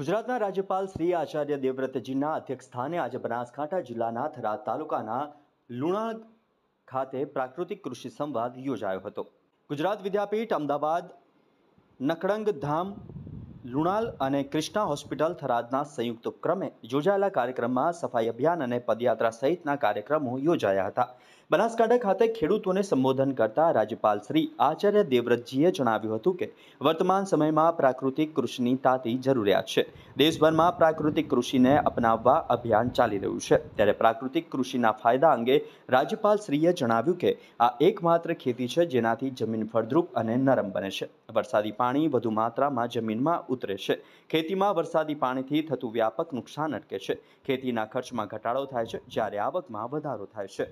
ગુજરાતના રાજ્યપાલ શ્રી આચાર્ય દેવવ્રતજીના અધ્યક્ષસ્થાને આજે બનાસકાંઠા જિલ્લાના થરાદ તાલુકાના લુણાદ ખાતે પ્રાકૃતિક કૃષિ સંવાદ યોજાયો હતો ગુજરાત વિદ્યાપીઠ અમદાવાદ નકડંગ ધામ લુણાલ અને કૃષ્ણા હોસ્પિટલ થરાદના સંયુક્ત ઉપક્રમે યોજાયેલા કાર્યક્રમમાં સફાઈ અભિયાન અને પદયાત્રા સહિતના કાર્યક્રમો યોજાયા હતા બનાસકાંઠા ખાતે ખેડૂતોને સંબોધન કરતા રાજ્યપાલ શ્રી આચાર્ય દેવવ્રતજીએ જણાવ્યું હતું કે વર્તમાન સમયમાં પ્રાકૃતિક કૃષિની તાતી જરૂરિયાત છે દેશભરમાં પ્રાકૃતિક કૃષિને અપનાવવા અભિયાન ચાલી રહ્યું છે ત્યારે પ્રાકૃતિક કૃષિના ફાયદા અંગે રાજ્યપાલ શ્રીએ જણાવ્યું કે આ એકમાત્ર ખેતી છે જેનાથી જમીન ફળદ્રુપ અને નરમ બને છે વરસાદી પાણી વધુ માત્રામાં જમીનમાં ઉતરે છે ખેતીમાં વરસાદી પાણીથી થતું વ્યાપક નુકસાન અટકે છે ખેતીના ખર્ચમાં ઘટાડો થાય છે જ્યારે આવકમાં વધારો થાય છે